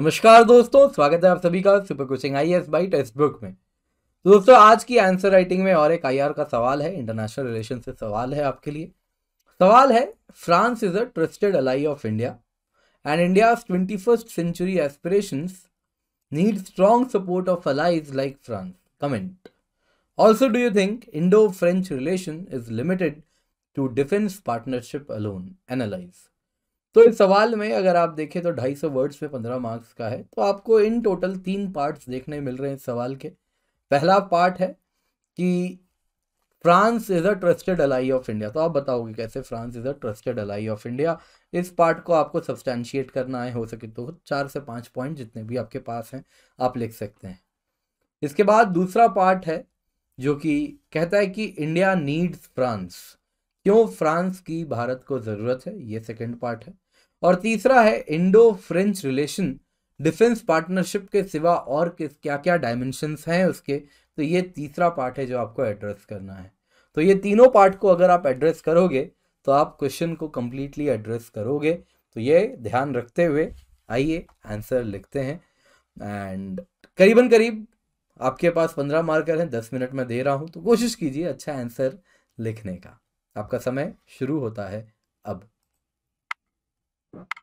नमस्कार दोस्तों स्वागत है आप सभी का super coaching I S by textbook में तो दोस्तों आज की आंसर राइटिंग में और एक आई का सवाल है इंटरनेशनल रिलेशन से सवाल है आपके लिए सवाल है France is a trusted ally of India and India twenty first century aspiration need strong support of allies like France comment also do you think Indo French relation is limited to defence partnership alone analyse तो इस सवाल में अगर आप देखें तो 250 words पे 15 marks का है तो आपको इन टोटल तीन पार्ट्स देखने मिल रहे हैं इस सवाल के पहला पार्ट है कि France is a trusted ally of India तो आप बताओगे कैसे France is a trusted ally of India इस पार्ट को आपको सब्सटैंशिएट करना है हो सके तो चार से पाँच पॉइंट जितने भी आपके पास हैं आप लिख सकते हैं इसके बाद दूसरा पार्ट है जो कि कहता है कि इंडिया नीड्स फ्रांस क्यों फ्रांस की भारत को ज़रूरत है ये सेकेंड पार्ट है और तीसरा है Indo French relation defence partnership के सिवा और किस क्या क्या डायमेंशंस हैं उसके तो ये तीसरा पार्ट है जो आपको एड्रेस करना है तो ये तीनों पार्ट को अगर आप एड्रेस करोगे तो आप क्वेश्चन को कम्प्लीटली एड्रेस करोगे तो ये ध्यान रखते हुए आइए आंसर लिखते हैं एंड करीबन करीब आपके पास पंद्रह मार्कर हैं दस मिनट में दे रहा हूँ तो कोशिश कीजिए अच्छा आंसर लिखने का आपका समय शुरू होता है अब Thank you.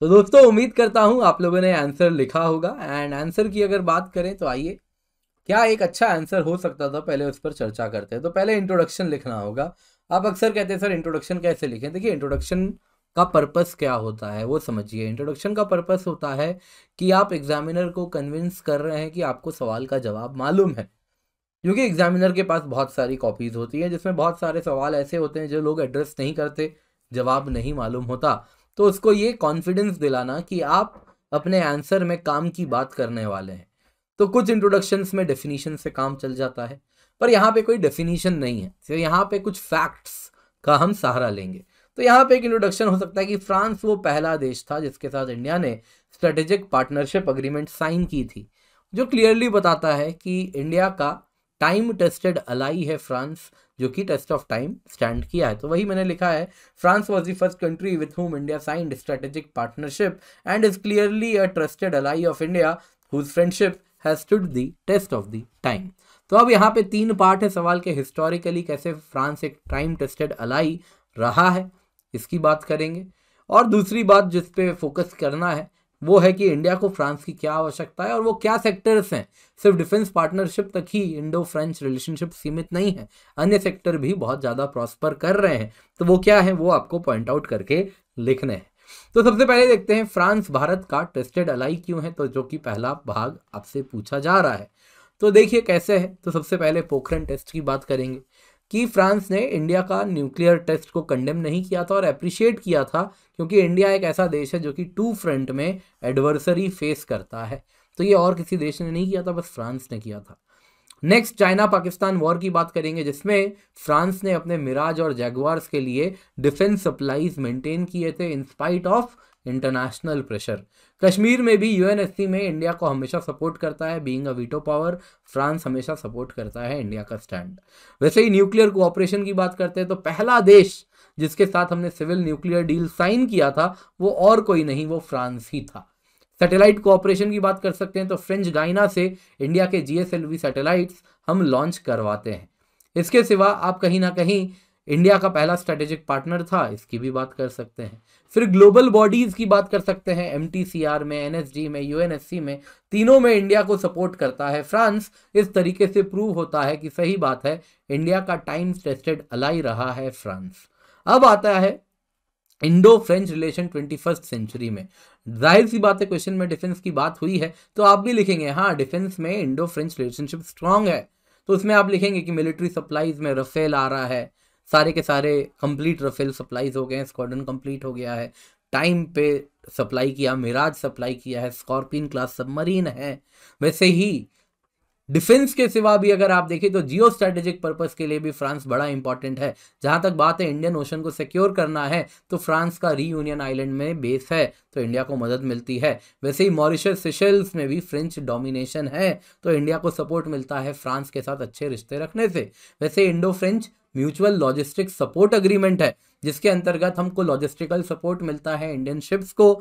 तो दोस्तों उम्मीद करता हूँ आप लोगों ने आंसर लिखा होगा एंड आंसर की अगर बात करें तो आइए क्या एक अच्छा आंसर हो सकता था पहले उस पर चर्चा करते हैं तो पहले इंट्रोडक्शन लिखना होगा आप अक्सर कहते हैं सर इंट्रोडक्शन कैसे लिखें देखिए इंट्रोडक्शन का पर्पस क्या होता है वो समझिए इंट्रोडक्शन का पर्पस होता है कि आप एग्जामिनर को कन्विंस कर रहे हैं कि आपको सवाल का जवाब मालूम है क्योंकि एग्जामिनर के पास बहुत सारी कॉपीज़ होती हैं जिसमें बहुत सारे सवाल ऐसे होते हैं जो लोग एड्रेस नहीं करते जवाब नहीं मालूम होता तो उसको ये कॉन्फिडेंस दिलाना कि आप अपने आंसर में काम की बात करने वाले हैं तो कुछ इंट्रोडक्शंस में डेफिनेशन से काम चल जाता है पर यहाँ पे कोई डेफिनेशन नहीं है तो यहाँ पे कुछ फैक्ट्स का हम सहारा लेंगे तो यहाँ पे एक इंट्रोडक्शन हो सकता है कि फ्रांस वो पहला देश था जिसके साथ इंडिया ने स्ट्रेटेजिक पार्टनरशिप अग्रीमेंट साइन की थी जो क्लियरली बताता है कि इंडिया का टाइम टेस्टेड अलाई है फ्रांस जो कि टेस्ट ऑफ टाइम स्टैंड किया है तो वही मैंने लिखा है France was the first country with whom India signed strategic partnership and is clearly a trusted ally of India whose friendship has stood the test of the time तो अब यहाँ पे तीन पार्ट है सवाल के हिस्टोरिकली कैसे फ्रांस एक टाइम टेस्टेड अलाई रहा है इसकी बात करेंगे और दूसरी बात जिस पे फोकस करना है वो है कि इंडिया को फ्रांस की क्या आवश्यकता है और वो क्या सेक्टर्स हैं सिर्फ डिफेंस पार्टनरशिप तक ही इंडो फ्रेंच रिलेशनशिप सीमित नहीं है अन्य सेक्टर भी बहुत ज़्यादा प्रॉस्पर कर रहे हैं तो वो क्या है वो आपको पॉइंट आउट करके लिखने हैं तो सबसे पहले देखते हैं फ्रांस भारत का टेस्टेड अलाई क्यों है तो जो कि पहला भाग आपसे पूछा जा रहा है तो देखिए कैसे है तो सबसे पहले पोखरन टेस्ट की बात करेंगे कि फ्रांस ने इंडिया का न्यूक्लियर टेस्ट को कंडेम नहीं किया था और अप्रिशिएट किया था क्योंकि इंडिया एक ऐसा देश है जो कि टू फ्रंट में एडवर्सरी फेस करता है तो ये और किसी देश ने नहीं किया था बस फ्रांस ने किया था नेक्स्ट चाइना पाकिस्तान वॉर की बात करेंगे जिसमें फ्रांस ने अपने मिराज और जैगवार्स के लिए डिफेंस सप्लाईज मेंटेन किए थे in spite of international pressure Kashmir में भी यूएनएससी में इंडिया को हमेशा सपोर्ट करता है being a veto power France हमेशा सपोर्ट करता है इंडिया का स्टैंड वैसे ही न्यूक्लियर कोऑपरेशन की बात करते हैं तो पहला देश जिसके साथ हमने सिविल न्यूक्लियर डील साइन किया था वो और कोई नहीं वो फ्रांस ही था सैटेलाइट कोऑपरेशन की बात कर सकते हैं तो फ्रेंच गाइना से इंडिया के जीएसएलवी सैटेलाइट्स हम लॉन्च करवाते हैं इसके सिवा आप कहीं ना कहीं इंडिया का पहला स्ट्रेटेजिक पार्टनर था इसकी भी बात कर सकते हैं फिर ग्लोबल बॉडीज़ की बात कर सकते हैं एम में एन में यू में तीनों में इंडिया को सपोर्ट करता है फ्रांस इस तरीके से प्रूव होता है कि सही बात है इंडिया का टाइम टेस्टेड अलाई रहा है फ्रांस अब आता है Indo French relation twenty first century में जाहिर सी बात है क्वेश्चन में डिफेंस की बात हुई है तो आप भी लिखेंगे हाँ डिफेंस में इंडो फ्रेंच रिलेशनशिप स्ट्रांग है तो उसमें आप लिखेंगे कि मिलिट्री सप्लाईज में रफेल आ रहा है सारे के सारे कंप्लीट रफेल सप्लाईज हो गए हैं स्क्वाड्रन कंप्लीट हो गया है टाइम पे सप्लाई किया मिराज सप्लाई किया है स्कॉर्पियन क्लास सबमरीन है वैसे ही डिफेंस के सिवा भी अगर आप देखें तो जियो स्ट्रेटेजिक पर्पज़ के लिए भी फ्रांस बड़ा इंपॉर्टेंट है जहां तक बात है इंडियन ओशन को सिक्योर करना है तो फ्रांस का री यूनियन आइलैंड में बेस है तो इंडिया को मदद मिलती है वैसे ही मॉरिशस सिशेल्स में भी फ्रेंच डोमिनेशन है तो इंडिया को सपोर्ट मिलता है फ्रांस के साथ अच्छे रिश्ते रखने से वैसे Indo French mutual logistic support agreement है जिसके अंतर्गत हमको लॉजिस्टिकल सपोर्ट मिलता है इंडियन शिप्स को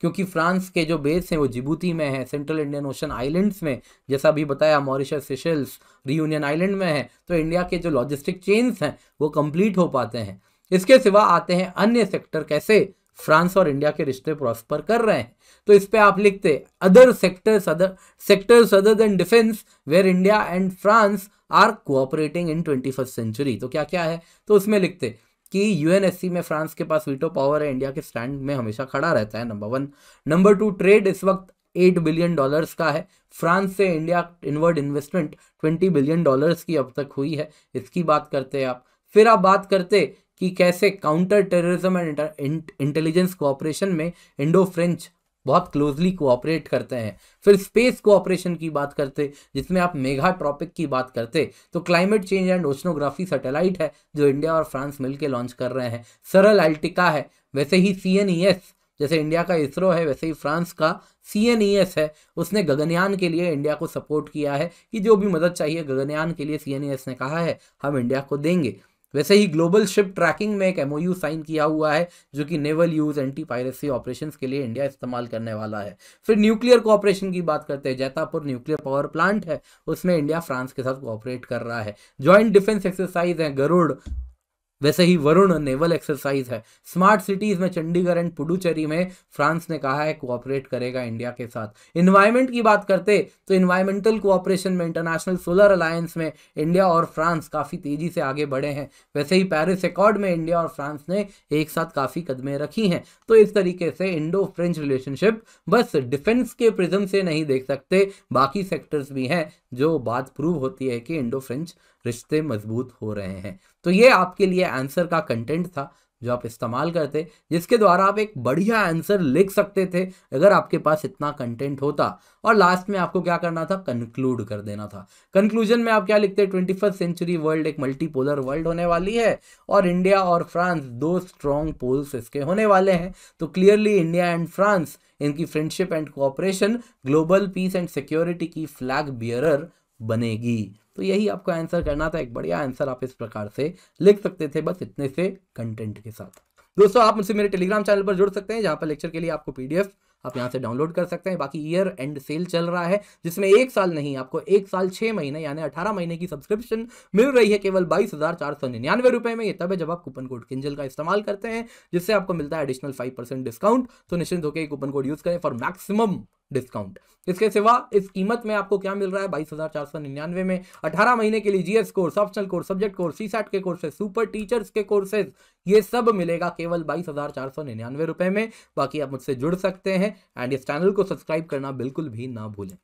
क्योंकि फ्रांस के जो बेस हैं वो जिबूती में है सेंट्रल इंडियन ओशन आइलैंड्स में जैसा अभी बताया मॉरिशस सिशल्स रियूनियन आइलैंड में है तो इंडिया के जो लॉजिस्टिक चेन्स हैं वो कंप्लीट हो पाते हैं इसके सिवा आते हैं अन्य सेक्टर कैसे फ्रांस और इंडिया के रिश्ते प्रॉस्पर कर रहे हैं तो इस पे आप लिखते other sectors other sectors other than defence where India and France are cooperating in twenty first century तो क्या क्या है तो उसमें लिखते कि यूएनएससी में फ्रांस के पास वीटो पावर है इंडिया के स्टैंड में हमेशा खड़ा रहता है number one number two trade इस वक्त एट बिलियन डॉलर्स का है फ्रांस से India inward investment twenty billion dollars की अब तक हुई है इसकी बात करते हैं आप फिर आप बात करते कि कैसे counter terrorism and intelligence cooperation में इंडो फ्रेंच बहुत क्लोजली कोऑपरेट करते हैं फिर स्पेस कोऑपरेशन की बात करते जिसमें आप मेगा ट्रॉपिक की बात करते तो climate change and oceanography satellite है जो इंडिया और फ्रांस मिलकर लॉन्च कर रहे हैं सरल एल्टिका है वैसे ही सी एन ई एस जैसे इंडिया का इसरो है वैसे ही फ्रांस का सी एन ई एस है उसने गगनयान के लिए इंडिया को सपोर्ट किया है कि जो भी मदद चाहिए गगनयान के लिए सी एन ई एस ने कहा है हम इंडिया को देंगे वैसे ही ग्लोबल शिप ट्रैकिंग में एक एमओयू साइन किया हुआ है जो कि naval use anti piracy operation के लिए इंडिया इस्तेमाल करने वाला है फिर न्यूक्लियर कोऑपरेशन की बात करते हैं जैतापुर न्यूक्लियर पावर प्लांट है उसमें इंडिया फ्रांस के साथ कोऑपरेट कर रहा है ज्वाइंट डिफेंस एक्सरसाइज है गरुड़ वैसे ही वरुण नेवल एक्सरसाइज है स्मार्ट सिटीज में चंडीगढ़ एंड पुडुचेरी में फ्रांस ने कहा है कोऑपरेट करेगा इंडिया के साथ इन्वायरमेंट की बात करते तो इन्वायरमेंटल कोऑपरेशन में इंटरनेशनल सोलर अलायंस में इंडिया और फ्रांस काफ़ी तेजी से आगे बढ़े हैं वैसे ही पेरिस एकॉर्ड में इंडिया और फ्रांस ने एक साथ काफ़ी कदमें रखी हैं तो इस तरीके से इंडो फ्रेंच रिलेशनशिप बस डिफेंस के प्रिज्म से नहीं देख सकते बाकी सेक्टर्स भी हैं जो बात प्रूव होती है कि इंडो फ्रेंच रिश्ते मजबूत हो रहे हैं तो ये आपके लिए आंसर का कंटेंट था जो आप इस्तेमाल करते जिसके द्वारा आप एक बढ़िया आंसर लिख सकते थे अगर आपके पास इतना कंटेंट होता और लास्ट में आपको क्या करना था कंक्लूड कर देना था कंक्लूजन में आप क्या लिखते ट्वेंटी फर्स्ट सेंचुरी वर्ल्ड एक मल्टीपोलर वर्ल्ड होने वाली है और इंडिया और फ्रांस दो स्ट्रॉन्ग पोल्स इसके होने वाले हैं तो क्लियरली इंडिया एंड फ्रांस इनकी friendship and cooperation global peace and security की फ्लैग बियरर बनेगी तो यही आपको आंसर करना था एक बढ़िया आंसर आप इस प्रकार से लिख सकते थे बस इतने से कंटेंट के साथ दोस्तों आप मुझसे मेरे टेलीग्राम चैनल पर जुड़ सकते हैं जहां पर लेक्चर के लिए आपको पीडीएफ आप यहां से डाउनलोड कर सकते हैं बाकी ईयर एंड सेल चल रहा है जिसमें एक साल नहीं आपको एक साल छह महीने यानी अठारह महीने की सब्सक्रिप्शन मिल रही है केवल बाईस हज़ार चार सौ निन्यानवे रुपए में ये तब है जब आप कूपन कोड किंजल का इस्तेमाल करते हैं जिससे आपको मिलता है एडिशनल फाइव परसेंट डिस्काउंट तो निश्चित होकर कूपन कोड यूज़ करें फॉर मैक्सिमम डिस्काउंट इसके सिवा इस कीमत में आपको क्या मिल रहा है बाईस हजार चार सौ निन्यानवे में अठारह महीने के लिए GS course optional course subject course C के कोर्सेज सुपर टीचर्स के कोर्सेज ये सब मिलेगा केवल बाईस हजार चार सौ निन्यानवे रुपए में बाकी आप मुझसे जुड़ सकते हैं एंड इस चैनल को सब्सक्राइब करना बिल्कुल भी ना भूलें